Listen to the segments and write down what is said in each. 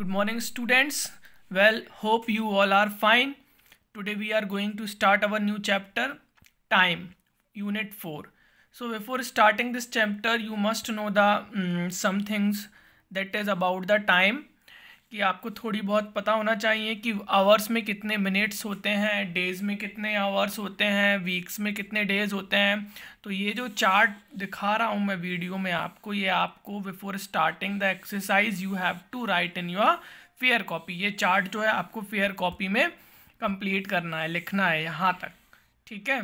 good morning students well hope you all are fine today we are going to start our new chapter time unit 4 so before starting this chapter you must know the um, some things that is about the time कि आपको थोड़ी बहुत पता होना चाहिए कि hours में कितने मिनट्स होते हैं डेज़ में कितने आवर्स होते हैं वीक्स में कितने डेज़ होते हैं तो ये जो चार्ट दिखा रहा हूँ मैं वीडियो में आपको ये आपको before starting the exercise you have to write in your fair copy ये चार्ट जो है आपको फेयर कॉपी में कंप्लीट करना है लिखना है यहाँ तक ठीक है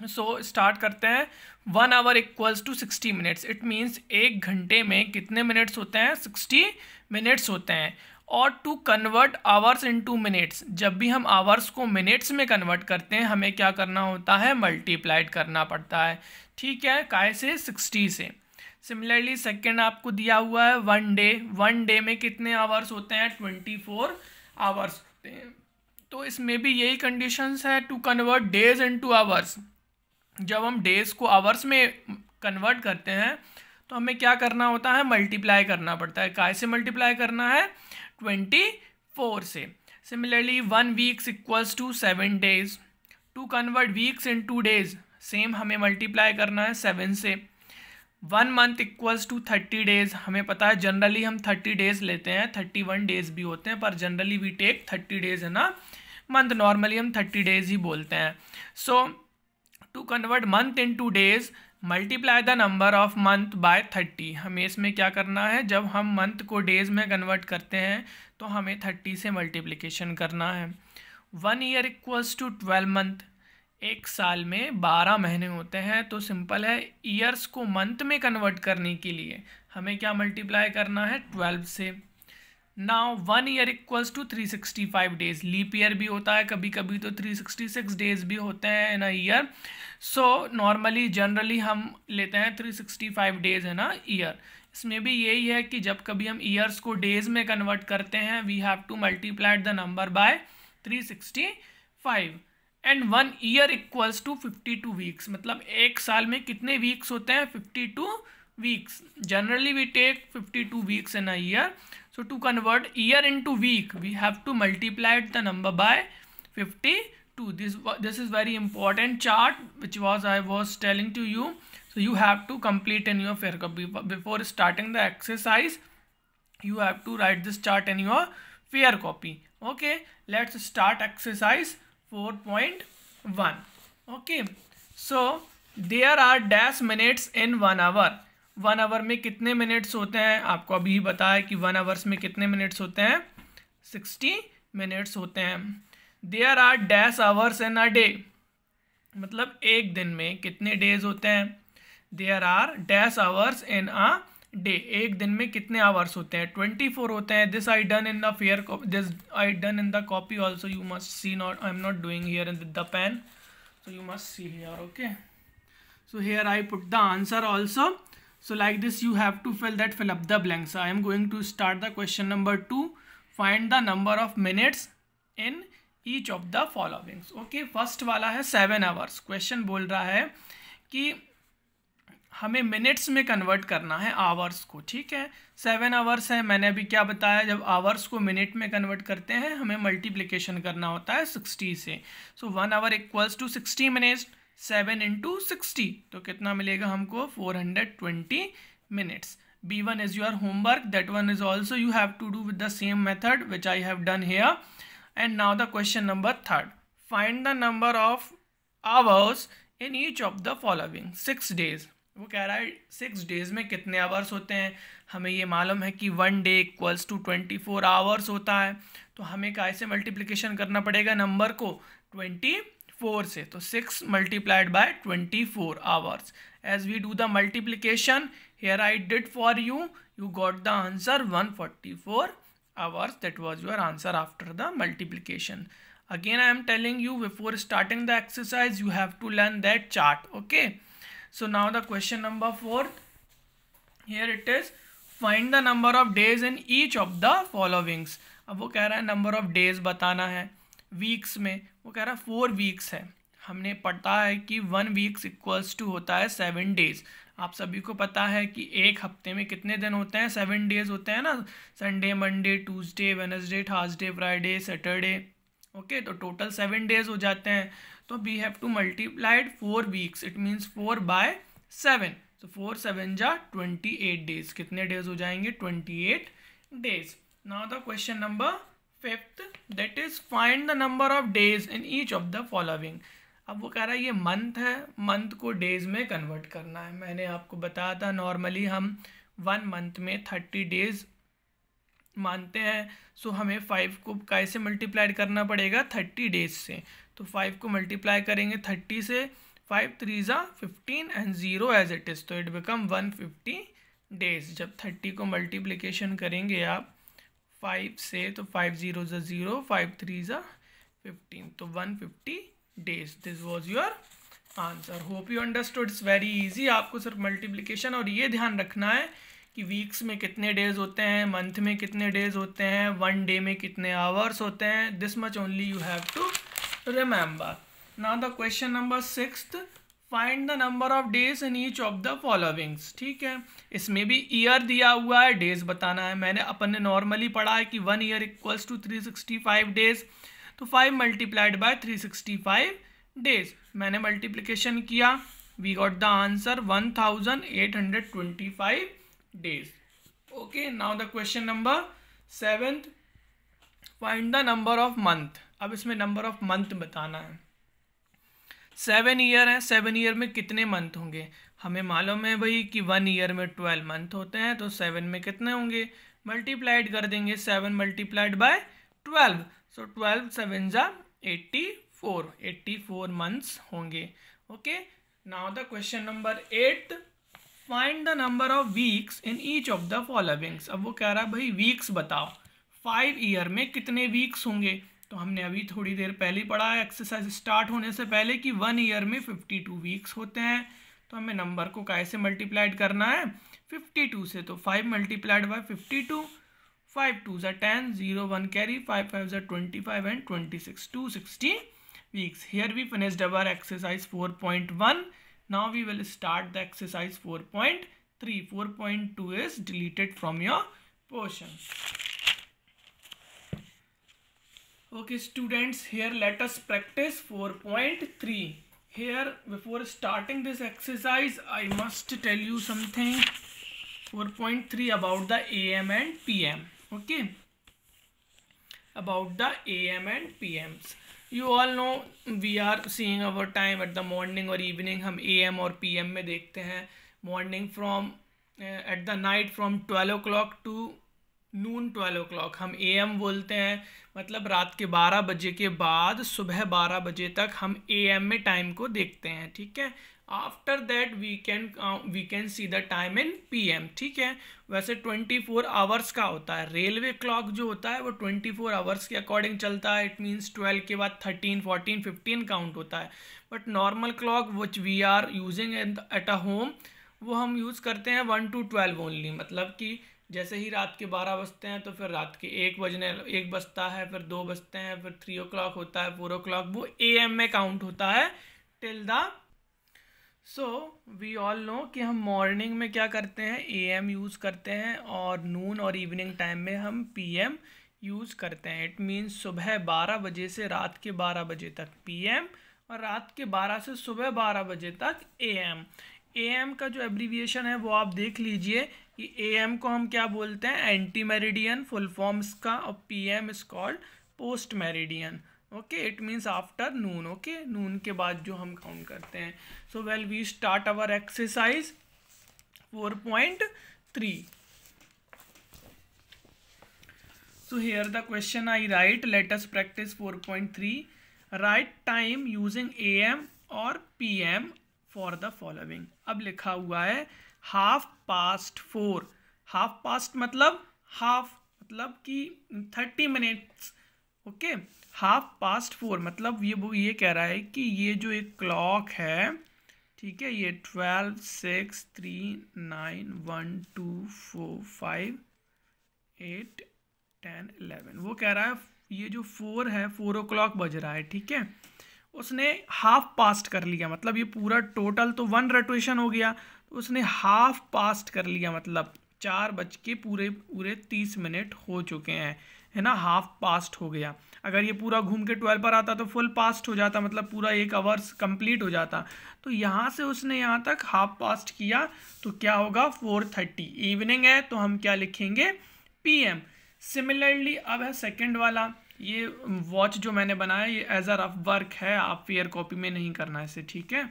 सो so, स्टार्ट करते हैं one hour equals to sixty minutes it means एक घंटे में कितने मिनट्स होते हैं सिक्सटी मिनट्स होते हैं और to convert hours into minutes जब भी हम आवर्स को मिनट्स में कन्वर्ट करते हैं हमें क्या करना होता है मल्टीप्लाइड करना पड़ता है ठीक है काय से सिक्सटी से सिमिलरली सेकेंड आपको दिया हुआ है वन डे वन डे में कितने आवर्स होते हैं ट्वेंटी फोर आवर्स होते हैं तो इसमें भी यही कंडीशंस है to convert days into hours जब हम डेज़ को आवर्स में कन्वर्ट करते हैं तो हमें क्या करना होता है मल्टीप्लाई करना पड़ता है काय से मल्टीप्लाई करना है ट्वेंटी फोर से similarly one weeks equals to seven days to convert weeks in to days same हमें मल्टीप्लाई करना है सेवन से one month equals to thirty days हमें पता है जनरली हम थर्टी डेज लेते हैं थर्टी वन डेज भी होते हैं पर generally we take thirty days है ना मंथ नॉर्मली हम थर्टी डेज ही बोलते हैं so so, to convert month in to days multiply the number of month by thirty हमें इसमें क्या करना है जब हम मंथ को डेज में कन्वर्ट करते हैं तो हमें थर्टी से मल्टीप्लिकेशन करना है one year equals to twelve month एक साल में बारह महीने होते हैं तो सिंपल है ईयर्स को मंथ में कन्वर्ट करने के लिए हमें क्या मल्टीप्लाई करना है ट्वेल्व से now one year equals to three sixty five days leap year भी होता है कभी कभी तो थ्री सिक्सटी सिक्स डेज भी होते हैं in a year so normally generally हम लेते हैं थ्री सिक्सटी फाइव डेज है ना ईयर इसमें भी यही है कि जब कभी हम ईयर्स को डेज में कन्वर्ट करते हैं we have to multiplied the number by three sixty five and one year equals to fifty two weeks मतलब एक साल में कितने वीक्स होते हैं fifty two weeks generally we take fifty two weeks in a year So to convert year into week, we have to multiply the number by 52. This, this is very important chart which was I was telling to you. So you have to complete in your copy before starting the exercise. You have to write this chart in your fair copy. Okay, let's start exercise 4.1. Okay, so there are dash minutes in one hour. One hour में कितने minutes होते हैं आपको अभी ही बताया कि one hours में कितने मिनट्स होते हैं सिक्सटी मिनट्स होते हैं there are dash hours in a day मतलब एक दिन में कितने डेज होते हैं there are dash hours in a day एक दिन में कितने आवर्स होते हैं ट्वेंटी फोर होते हैं this I done in the fair this I done in the copy also you must see not I am not doing here in the pen so you must see here okay so here I put the answer also so like this you have to fill that fill up the blanks i am going to start the question number 2 find the number of minutes in each of the followings okay first वाला है seven hours question बोल रहा है कि हमें minutes में convert करना है आवर्स को ठीक है सेवन आवर्स है मैंने अभी क्या बताया जब आवर्स को मिनट में कन्वर्ट करते हैं हमें मल्टीप्लिकेशन करना होता है सिक्सटी से so one hour equals to sixty minutes seven into sixty तो कितना मिलेगा हमको four hundred twenty minutes B one is your homework that one is also you have to do with the same method which I have done here and now the question number third find the number of hours in each of the following six days वो कह रहा है six days में कितने hours होते हैं हमें ये मालूम है कि one day equals to twenty four hours होता है तो हमें कैसे मल्टीप्लीकेशन करना पड़ेगा नंबर को ट्वेंटी फोर से तो six multiplied by twenty four hours as we do the multiplication here I did for you you got the answer one forty four hours that was your answer after the multiplication again I am telling you before starting the exercise you have to learn that chart okay so now the question number four here it is find the number of days in each of the followings अब वो कह रहा है number of days बताना है weeks में वो कह रहा है फोर वीक्स है हमने पढ़ा है कि वन वीक्स इक्वल्स टू होता है सेवन डेज़ आप सभी को पता है कि एक हफ्ते में कितने दिन होते हैं सेवन डेज़ होते हैं ना Sunday Monday Tuesday Wednesday Thursday Friday Saturday okay तो टोटल सेवन डेज़ हो जाते हैं तो we have to multiplied four weeks it means four by seven तो फोर सेवन जा ट्वेंटी एट डेज़ कितने डेज़ हो जाएंगे twenty eight days now the question number fifth that is find the number of days in each of the following अब वो कह रहा है ये मंथ है मंथ को डेज में कन्वर्ट करना है मैंने आपको बताया था नॉर्मली हम वन मंथ में थर्टी डेज मानते हैं सो so हमें फाइव को कैसे मल्टीप्लाई करना पड़ेगा थर्टी डेज से तो फाइव को मल्टीप्लाई करेंगे थर्टी से फाइव थ्री ज़ा fifteen and zero as it is तो it become one fifty days जब थर्टी को मल्टीप्लिकेशन करेंगे आप फाइव से तो फाइव ज़ीरो ज़ा ज़ीरो फाइव थ्री ज़ा फिफ्टीन तो one fifty days this was your answer hope you understood it's very easy आपको सिर्फ मल्टीप्लीकेशन और ये ध्यान रखना है कि वीक्स में कितने डेज होते हैं मंथ में कितने डेज होते हैं वन डे में कितने आवर्स होते हैं this much only you have to remember now the question number six find the number of days in each of the followings ठीक है इसमें भी ईयर दिया हुआ है डेज बताना है मैंने अपन ने नॉर्मली पढ़ा है कि one year equals to three sixty five days तो five multiplied by three sixty five days मैंने मल्टीप्लीकेशन किया we got the answer one thousand eight hundred twenty five days okay now the question number seventh find the number of month अब इसमें number of month बताना है seven year है seven year में कितने month होंगे हमें मालूम है भाई कि वन ईयर में ट्वेल्व मंथ होते हैं तो सेवन में कितने होंगे मल्टीप्लाइड कर देंगे seven multiplied by twelve so twelve seven जा eighty four eighty four months होंगे okay now the question number eight find the number of weeks in each of the followings अब वो कह रहा है भाई वीक्स बताओ फाइव ईयर में कितने वीक्स होंगे तो हमने अभी थोड़ी देर पहले ही पढ़ा है एक्सरसाइज स्टार्ट होने से पहले कि वन ईयर में फिफ्टी टू वीक्स होते हैं तो हमें नंबर को कैसे मल्टीप्लाइड करना है फिफ्टी टू से तो five multiplied by fifty two five two ज़ा ten zero one carry five five ज़ा twenty five and twenty six two sixty weeks here we four point one finished we will start the exercise four point three four point two is deleted from your portion okay students here let's practice four point three here before starting this exercise I must tell you something four point three about the A M and P M okay about the A M and P Ms you all know we are seeing our time at the morning और evening हम A M और P M में देखते हैं morning from at the night from twelve o'clock to noon twelve o'clock हम A M बोलते हैं मतलब रात के बारह बजे के बाद सुबह बारह बजे तक हम ए एम में टाइम को देखते हैं ठीक है after that we can we can see the time in P M ठीक है वैसे ट्वेंटी फोर आवर्स का होता है रेलवे क्लॉक जो होता है वो ट्वेंटी फोर आवर्स के अकॉर्डिंग चलता है इट मीन्स ट्वेल्व के बाद थर्टीन फोर्टीन फिफ्टीन काउंट होता है but normal clock which we are using at a home वो हम यूज़ करते हैं वन टू ट्वेल्व ओनली मतलब कि जैसे ही रात के बारह बजते हैं तो फिर रात के एक बजने एक बजता है फिर दो बजते हैं फिर थ्री ओ क्लॉक होता है फोर ओ क्लॉक वो ए एम में काउंट होता है till the so we all know कि हम मॉर्निंग में क्या करते हैं ए एम यूज़ करते हैं और नून और इवनिंग टाइम में हम पी एम यूज़ करते हैं इट मीन्स सुबह बारह बजे से रात के बारह बजे तक पी एम और रात के बारह से सुबह बारह बजे तक ए एम ए एम का जो एब्रीविएशन है वो आप देख लीजिए ये एम को हम क्या बोलते हैं एंटी मेरिडियन फुल फॉर्म्स का और P M is called post meridian okay it means after noon okay noon के बाद जो हम काउंट करते हैं so well we start our exercise four point three so the question I write latest practice four point three write time using A M और P M for the following अब लिखा हुआ है half past four half past मतलब half मतलब कि thirty minutes okay half past four मतलब ये वो ये कह रहा है कि ये जो एक क्लॉक है ठीक है ये twelve six three nine one two four five eight ten eleven वो कह रहा है ये जो फोर है फोर ओ क्लॉक बज रहा है ठीक है उसने हाफ पास्ट कर लिया मतलब ये पूरा टोटल तो वन रेटुएशन हो गया उसने हाफ पास्ट कर लिया मतलब चार बज के पूरे पूरे तीस मिनट हो चुके हैं है ना हाफ पास्ट हो गया अगर ये पूरा घूम के ट्वेल्व पर आता तो फुल पास्ट हो जाता मतलब पूरा एक आवर्स कंप्लीट हो जाता तो यहाँ से उसने यहाँ तक हाफ पास्ट किया तो क्या होगा फोर थर्टी इवनिंग है तो हम क्या लिखेंगे एम सिमिलरली अब है सेकेंड वाला ये वॉच जो मैंने बनाया ये एज अ रफ वर्क है आप फेयर कॉपी में नहीं करना इसे ठीक है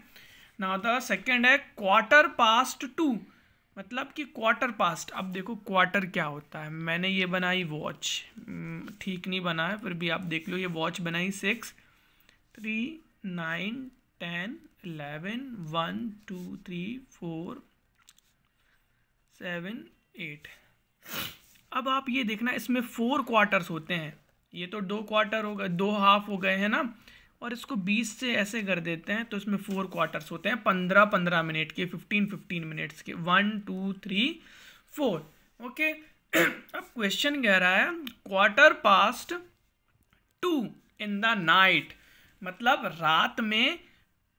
नाउ द सेकेंड है क्वार्टर पास्ट टू मतलब कि क्वार्टर पास्ट अब देखो क्वार्टर क्या होता है मैंने ये बनाई वॉच hmm, ठीक नहीं बना है फिर भी आप देख लो ये वॉच बनाई six three nine ten eleven one two three four seven eight अब आप ये देखना इसमें फोर क्वार्टर्स होते हैं ये तो दो क्वार्टर हो गए दो हाफ हो गए हैं ना और इसको बीस से ऐसे कर देते हैं तो इसमें फोर क्वार्टर्स होते हैं पंद्रह पंद्रह मिनट के फिफ्टीन फिफ्टीन मिनट्स के one two three four okay अब क्वेश्चन कह रहा है quarter past two in the night मतलब रात में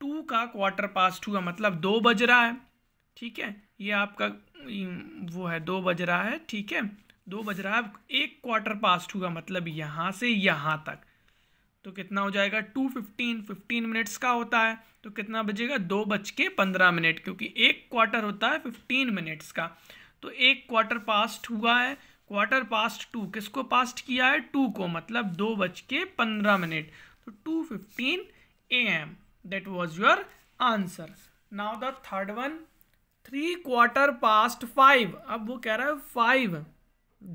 टू का क्वार्टर पास्ट हुआ मतलब दो बज रहा है ठीक है ये आपका वो है दो बज रहा है ठीक है दो बज रहा है एक क्वार्टर पास्ट हुआ मतलब यहाँ से यहाँ तक तो कितना हो जाएगा टू फिफ्टीन फिफ्टीन मिनट्स का होता है तो कितना बजेगा दो बज के पंद्रह मिनट क्योंकि एक क्वार्टर होता है फिफ्टीन मिनट्स का तो एक क्वार्टर पास्ट हुआ है क्वार्टर पास्ट टू किसको पास्ट किया है टू को मतलब दो बज के पंद्रह मिनट तो two fifteen A M that was your answer now the third one three quarter past five अब वो कह रहा है फाइव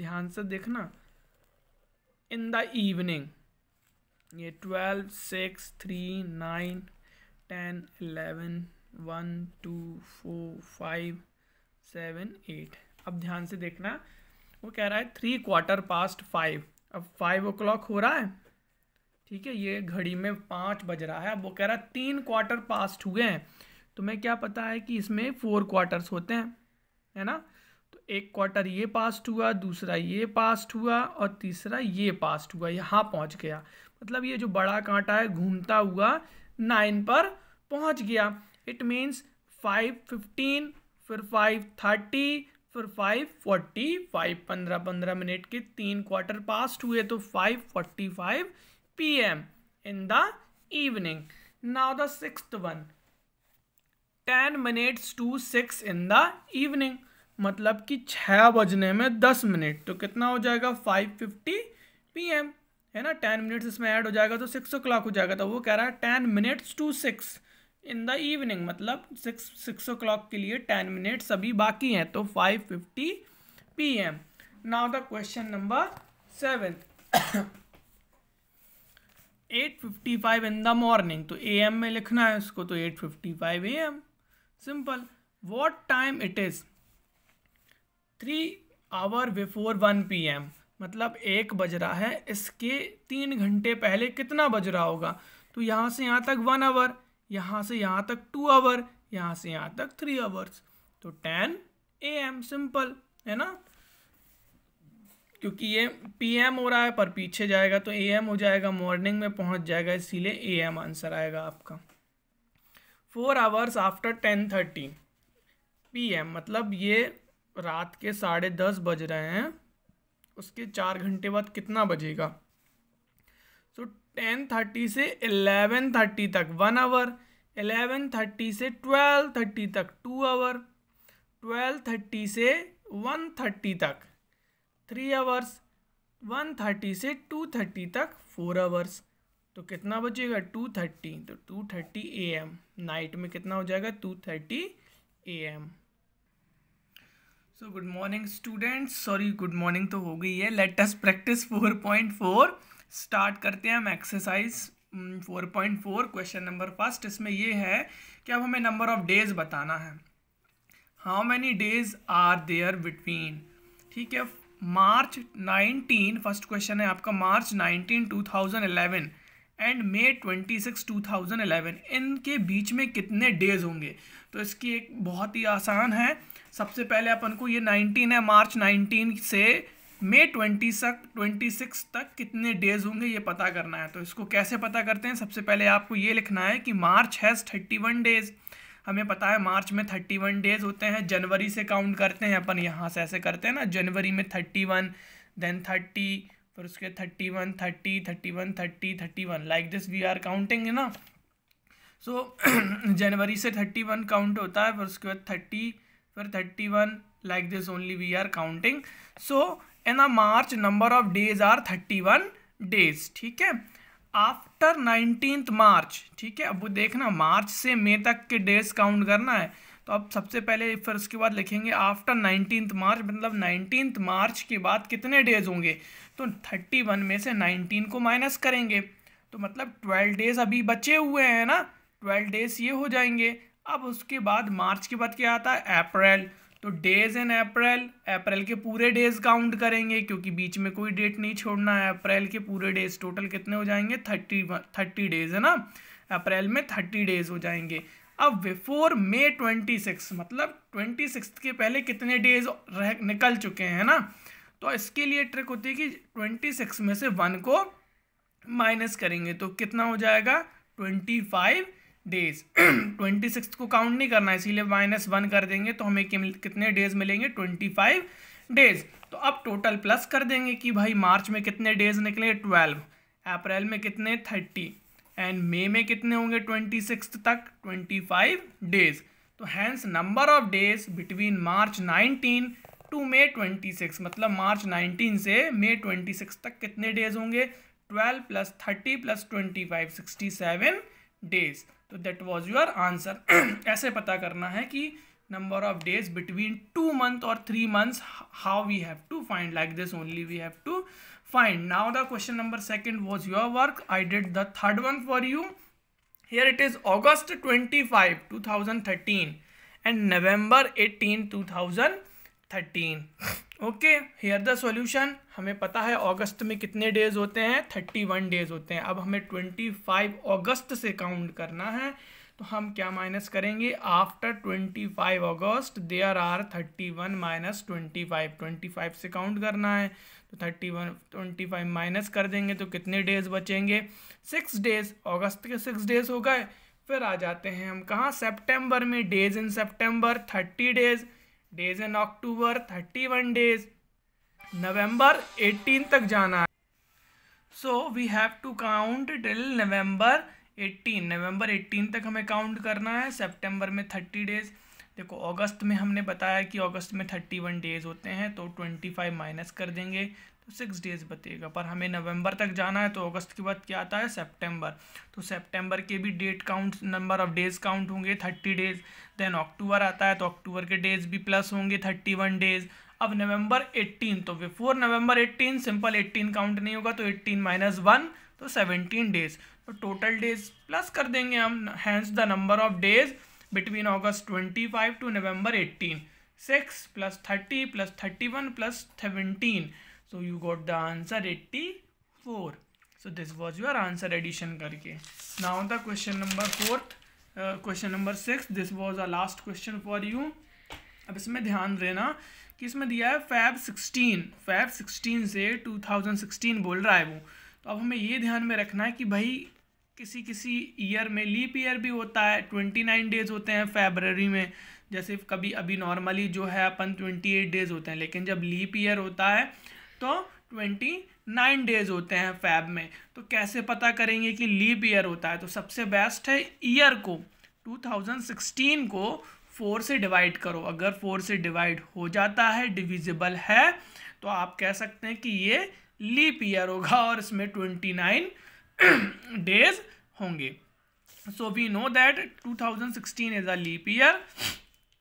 ध्यान से देखना इन द इवनिंग ये twelve six three nine ten eleven one two four five seven eight अब ध्यान से देखना वो कह रहा है थ्री क्वार्टर पास्ट फाइव अब फाइव ओ क्लॉक हो रहा है ठीक है ये घड़ी में पाँच बज रहा है अब वो कह रहा है तीन क्वार्टर पास्ट हुए हैं तुम्हें क्या पता है कि इसमें फोर क्वार्टर्स होते हैं है ना तो एक क्वार्टर ये पास्ट हुआ दूसरा ये पास्ट हुआ और तीसरा ये पास्ट हुआ यहाँ पहुँच गया मतलब ये जो बड़ा कांटा है घूमता हुआ नाइन पर पहुंच गया इट मीन्स फाइव फिफ्टीन फिर फाइव थर्टी फिर फाइव फोर्टी फाइव पंद्रह पंद्रह मिनट के तीन क्वार्टर पास्ट हुए तो five forty five P M in the evening now the six one ten minutes to six in the evening मतलब कि छः बजने में दस मिनट तो कितना हो जाएगा फाइव फिफ्टी पी एम है ना टेन मिनट्स इसमें ऐड हो जाएगा तो सिक्स ओ क्लाक हो जाएगा तो वो कह रहा है ten minutes to six in the evening मतलब सिक्स सिक्स ओ क्लाक के लिए टेन मिनट्स अभी बाकी हैं तो five fifty P M now the question number seventh eight fifty five in the morning तो ए एम में लिखना है उसको तो eight fifty five A M simple what time it is three hour before one P M मतलब एक बज रहा है इसके तीन घंटे पहले कितना बज रहा होगा तो यहाँ से यहाँ तक वन आवर यहाँ से यहाँ तक टू आवर यहाँ से यहाँ तक थ्री आवर्स तो टेन ए एम सिंपल है ना क्योंकि ये पी एम हो रहा है पर पीछे जाएगा तो ए एम हो जाएगा मॉर्निंग में पहुंच जाएगा इसीलिए ए एम आंसर आएगा आपका four hours after ten thirty P M मतलब ये रात के साढ़े दस बज रहे हैं उसके चार घंटे बाद कितना बजेगा सो टेन थर्टी से एलेवन थर्टी तक वन आवर एलेवन थर्टी से ट्वेल्व थर्टी तक टू आवर ट्वेल्व थर्टी से वन थर्टी तक थ्री आवर्स वन थर्टी से टू थर्टी तक फोर आवर्स तो कितना बचेगा टू थर्टी तो two thirty A M night में कितना हो जाएगा two thirty A M so good morning students sorry good morning तो हो गई है let us practice four point four start करते हैं हम exercise four point four question number first इसमें ये है कि अब हमें नंबर ऑफ डेज बताना है how many days are there between ठीक है मार्च नाइनटीन फर्स्ट क्वेश्चन है आपका March nineteen two thousand eleven and May twenty six two thousand eleven इनके बीच में कितने डेज होंगे तो इसकी एक बहुत ही आसान है सबसे पहले अपन को ये नाइनटीन है मार्च नाइनटीन से मई ट्वेंटी तक ट्वेंटी सिक्स तक कितने डेज होंगे ये पता करना है तो इसको कैसे पता करते हैं सबसे पहले आपको ये लिखना है कि March has thirty one days हमें पता है मार्च में थर्टी वन डेज होते हैं जनवरी से काउंट करते हैं अपन यहाँ से ऐसे करते हैं ना जनवरी में थर्टी वन देन थर्टी फिर उसके thirty one thirty thirty one thirty thirty one like this we are counting है ना सो जनवरी से थर्टी वन काउंट होता है फिर उसके बाद thirty thirty one like this only we are counting so so uh March number of days are thirty one days ठीक है आफ्टर नाइनटीन मार्च ठीक है अब वो देखना मार्च से मे तक के डेज काउंट करना है तो अब सबसे पहले फिर उसके बाद लिखेंगे आफ्टर नाइनटीन मार्च मतलब नाइनटीन मार्च के बाद कितने डेज होंगे तो थर्टी वन में से नाइनटीन को माइनस करेंगे तो मतलब ट्वेल्व डेज अभी बचे हुए हैं ना ट्वेल्व डेज ये हो जाएंगे अब उसके बाद मार्च के बाद क्या आता है अप्रैल तो डेज इन अप्रैल अप्रैल के पूरे डेज काउंट करेंगे क्योंकि बीच में कोई डेट नहीं छोड़ना है अप्रैल के पूरे डेज टोटल कितने हो जाएंगे थर्टी थर्टी डेज है ना अप्रैल में थर्टी डेज हो जाएंगे अब बिफोर मे ट्वेंटी सिक्स मतलब ट्वेंटी सिक्स के पहले कितने डेज रह निकल चुके हैं ना तो इसके लिए ट्रिक होती है कि ट्वेंटी सिक्स में से वन को माइनस करेंगे तो कितना हो जाएगा twenty five days twenty six को काउंट नहीं करना है इसीलिए माइनस वन कर देंगे तो हमें कितने डेज मिलेंगे ट्वेंटी फाइव डेज तो अब टोटल प्लस कर देंगे कि भाई मार्च में कितने डेज निकले ट्वेल्व अप्रैल में कितने थर्टी एंड मे में कितने होंगे ट्वेंटी सिक्स तक ट्वेंटी फाइव डेज तो hence number of days between March nineteen to May twenty six मतलब मार्च नाइनटीन से मे ट्वेंटी सिक्स तक कितने डेज होंगे twelve plus thirty plus twenty five sixty seven days तो दैट वॉज यूर आंसर ऐसे पता करना है कि number of days between two month और three months how we have to find like this only we have to find now the question number second was your work I did the third one for you here it is August twenty five two thousand thirteen and November eighteen two thousand thirteen okay here the solution हमें पता है अगस्त में कितने days होते हैं thirty one days होते हैं अब हमें ट्वेंटी फाइव अगस्त से काउंट करना है तो हम क्या माइनस करेंगे after twenty five August there are thirty one minus twenty five twenty five से काउंट करना है तो thirty one twenty five minus कर देंगे तो कितने डेज बचेंगे सिक्स डेज अगस्त के सिक्स डेज हो गए फिर आ जाते हैं हम कहाँ सेप्टेम्बर में days in September thirty days days in October thirty one days November eighteen तक जाना है so we have to count till November eighteen November eighteen तक हमें काउंट करना है सितंबर में थर्टी डेज़ देखो अगस्त में हमने बताया कि अगस्त में थर्टी वन डेज़ होते हैं तो ट्वेंटी फाइव माइनस कर देंगे तो सिक्स डेज बतेगा पर हमें नवंबर तक जाना है तो अगस्त के बाद क्या आता है सितंबर तो सितंबर के भी date count number of days count होंगे थर्टी डेज देन अक्टूबर आता है तो अक्टूबर के डेज भी प्लस होंगे थर्टी वन डेज अब नवंबर एट्टीन तो before November eighteen simple eighteen count नहीं होगा तो एट्टीन माइनस वन तो सेवनटीन डेज तो टोटल डेज प्लस कर देंगे हम hence the number of days between August twenty five to November eighteen six plus thirty plus thirty one plus seventeen so you got the answer eighty four so this was your answer addition करके ना होता question number fourth question number six this was a last question for you अब इसमें ध्यान देना कि इसमें दिया है फैब सिक्सटीन फैब सिक्सटीन से टू थाउजेंड सिक्सटीन बोल रहा है वो तो अब हमें ये ध्यान में रखना है कि भाई किसी किसी ईयर में लीप ईयर भी होता है ट्वेंटी नाइन डेज होते हैं फेबररी में जैसे कभी अभी नॉर्मली जो है अपन ट्वेंटी एट डेज होते हैं लेकिन जब लीप ईयर होता है तो ट्वेंटी नाइन डेज होते हैं फैब में तो कैसे पता करेंगे कि लीप ईयर होता है तो सबसे बेस्ट है ईयर को 2016 को फोर से डिवाइड करो अगर फोर से डिवाइड हो जाता है डिविजिबल है तो आप कह सकते हैं कि ये लीप ईयर होगा और इसमें ट्वेंटी नाइन डेज होंगे so we know that 2016 is a leap year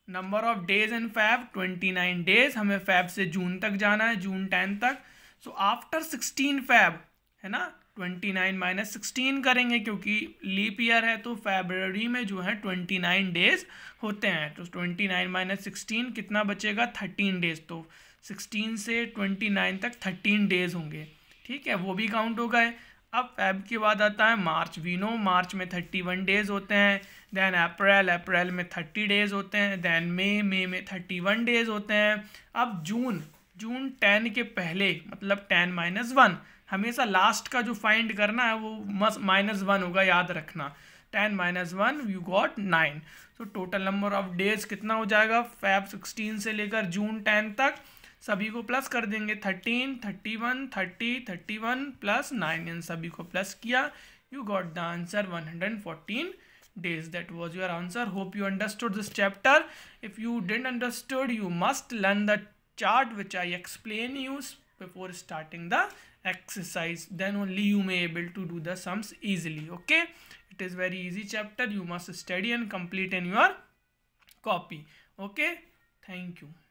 number of days in Feb twenty nine days हमें फैब से जून तक जाना है जून टेन तक सो आफ्टर सिक्सटीन फैब है ना ट्वेंटी नाइन माइनस सिक्सटीन करेंगे क्योंकि लीप ईयर है तो फेबररी में जो है ट्वेंटी नाइन डेज होते हैं तो ट्वेंटी नाइन माइनस सिक्सटीन कितना बचेगा थर्टीन डेज तो सिक्सटीन से ट्वेंटी नाइन तक थर्टीन डेज होंगे ठीक है वो भी काउंट हो गए अब फेब के बाद आता है मार्च वी नो मार्च में थर्टी वन डेज़ होते हैं दैन अप्रैल अप्रैल में थर्टी डेज़ होते हैं दैन मई मई में थर्टी वन डेज़ होते हैं अब जून जून टेन के पहले मतलब टेन माइनस वन हमेशा लास्ट का जो फाइंड करना है वो माइनस वन होगा याद रखना ten minus one you got nine तो टोटल नंबर ऑफ डेज कितना हो जाएगा फैब सिक्सटीन से लेकर जून टेन तक सभी को प्लस कर देंगे thirteen thirty one thirty thirty one plus nine इन सभी को प्लस किया you got the answer one hundred and fourteen days that was your answer hope you understood this chapter if you didn't understood you must learn the chart which I explain you before starting the exercise then only you may able to do the sums easily okay it is very easy chapter you must study and complete in your copy okay thank you